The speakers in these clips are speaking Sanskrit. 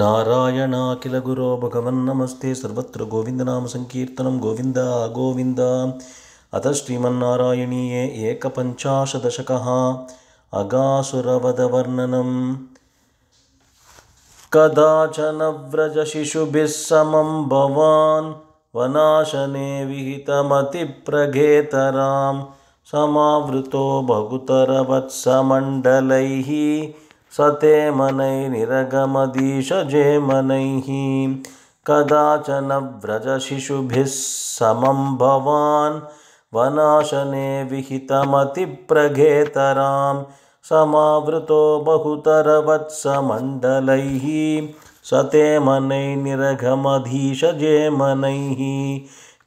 नारायणा किलगुरो भगवन्नमस्ते सर्वत्र गोविन्दनामसङ्कीर्तनं गोविन्द गोविन्द अथ श्रीमन्नारायणीये एकपञ्चाशदशकः अगासुरवदवर्णनं कदाचन व्रजशिशुभिः समं भवान् वनाशने विहितमतिप्रगेतरां समावृतो बहुतरवत्समण्डलैः सते जे मनैः कदाचन व्रजशिशुभिः समं भवान् वनाशने विहितमतिप्रघेतरां समावृतो बहुतरवत्समण्डलैः सते मनैनिरघमधीशजे मनैः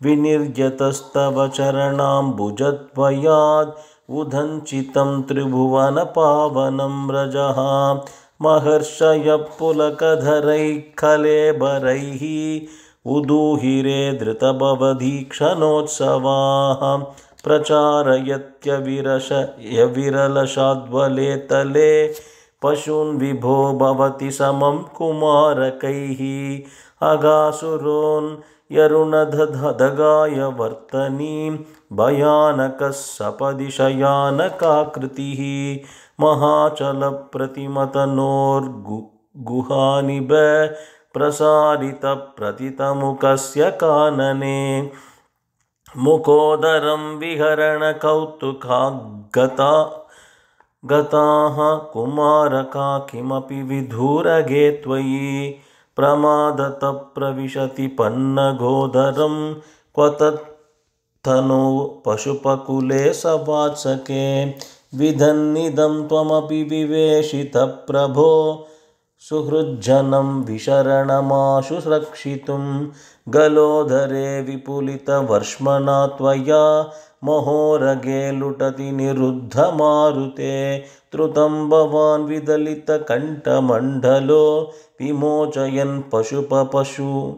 विनिर्यतस्तव चरणाम्बुजद्वयात् उदञ्चितं त्रिभुवनपावनं रजः महर्षयः पुलकधरैः कलेबरैः उदूहिरे धृतभवधीक्षणोत्सवाः विरश यविरलशाद्वले तले पशून् विभो भवति समं कुमारकैः अगासुरोन् यरुणधधगाय वर्तनीं महाचल सपदि शयानकाकृतिः प्रसारित प्रतितमुकस्य कानने मुखोदरं विहरणकौतुकागता गताः कुमारका किमपि विधूरगे त्वयि प्रमादत प्रविशति पन्नघोधरं क्व तनो पशुपकुले सवात्सके विधन्निदं त्वमपि प्रभो सुहृज्जनं विशरणमाशु रक्षितुं गलोधरे विपुलितवर्ष्मणा त्वया महोरगे लुटति निरुद्धमारुते त्रुतं भवान् विदलितकण्ठमण्डलो विमोचयन् पशुपपशून्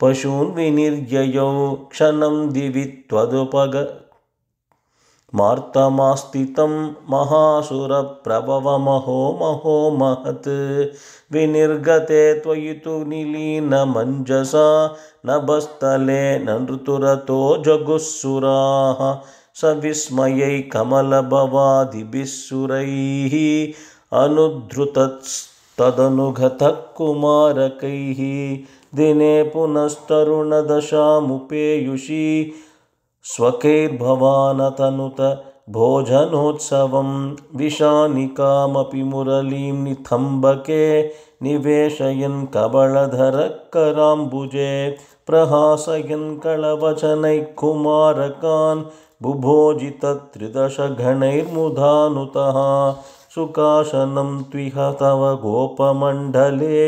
पशून् विनिर्ययौ क्षणं दिवि त्वदुपग मार्तमास्थितं महासुरप्रभवमहो महो महत् विनिर्गते त्वयितु नीलीन मञ्जसा न भस्तले ननृतुरतो जगुस्सुराः सविस्मयै कमलभवादिभिस्सुरैः अनुधृतस्तदनुगतः कुमारकैः दिने पुनस्तरुणदशामुपेयुषी स्वकैर्भवानतनुत भोजनोत्सवं विशानिकामपि मुरलीं निथम्बके निवेशयन् कबलधरक्कराम्बुजे प्रहासयन् कलवचनैः कुमारकान् बुभोजितत्रिदशघणैर्मुधानुतः सुकाशनं त्विह तव गोपमण्डले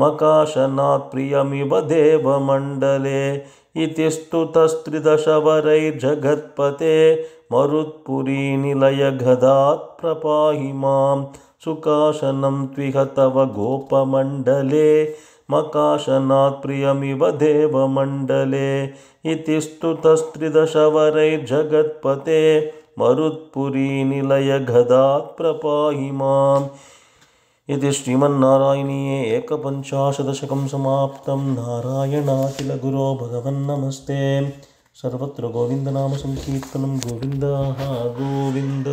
प्रियमिव देवमण्डले इति स्तुतस्त्रिदशवरैर्जगत्पते तस्त्रिदशवरैर्जगत्पते मरुत्पुरी प्रपाहि मां सुकाशनं त्विह तव गोपमण्डले मकाशनात् प्रियमिव देवमण्डले इति स्तुतस्त्रिदशवरैर्जगत्पते तस्त्रिदश वरैर्जगत्पते प्रपाहि माम् इति श्रीमन्नारायणीये एकपञ्चाशदशकं समाप्तं नारायणाखिलगुरो भगवन्नमस्ते सर्वत्र गोविन्दनामसंकीर्तनं गोविन्द गोविन्द